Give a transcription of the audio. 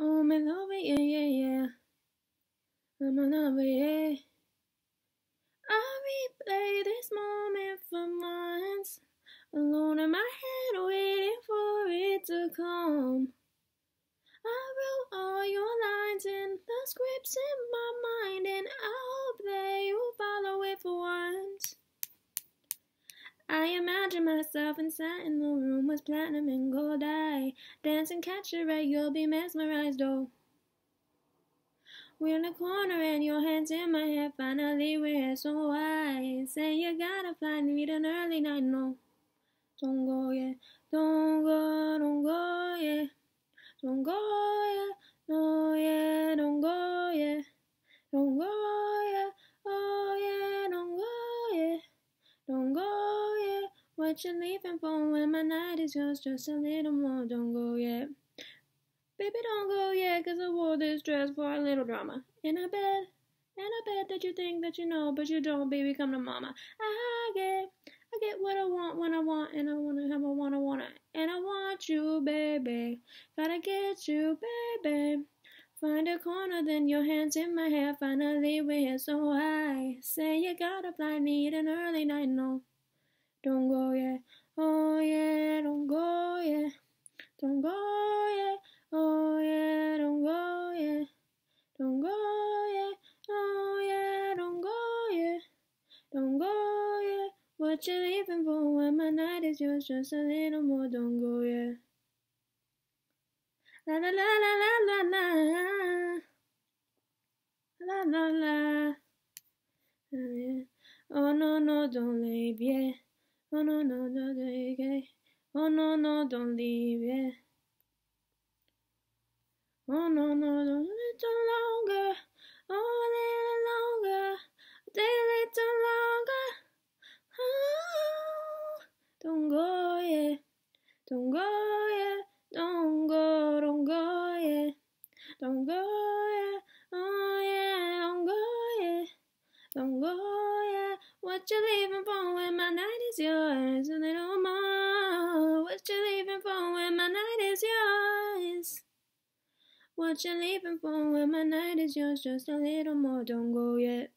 Oh, my love, yeah, yeah, yeah. I'm Oh, my love, yeah. I replay this moment for months. Alone in my head, waiting for it to come. I wrote all your life. I imagine myself and sat in the room with platinum and gold I Dance and catch it ray, you'll be mesmerized, oh. We're in the corner and your hands in my hair. Finally, we're here, so why? Say you gotta find me an early night, no. Don't go yet. what you're leaving for when my night is yours just a little more. Don't go yet. Baby, don't go yet, cause I wore this dress for a little drama. In a bed, in a bed that you think that you know, but you don't, baby, come to mama. I get, I get what I want when I want, and I wanna have I wanna wanna, and I want you, baby. Gotta get you, baby. Find a corner, then your hands in my hair. Finally, we're so high. Say you gotta fly, need an early night, no. Don't go yet, oh yeah, don't go yet, don't go yet, oh yeah, don't go yet, don't go yet, oh yeah, don't go yet, don't go yet. What you leaving for when my night is yours? Just a little more, don't go yet. La la la la la la la la la la. Oh, oh no no, don't leave yet. Oh no no no no Oh no no don't leave yeah. Oh no no don't oh, little longer Oh a little longer a little longer oh, Don't go yeah Don't go yeah Don't go don't go yeah Don't go yeah Oh yeah don't go yeah Don't go yeah what you leaving for when my night is yours? A little more. What you leaving for when my night is yours? What you leaving for when my night is yours? Just a little more. Don't go yet.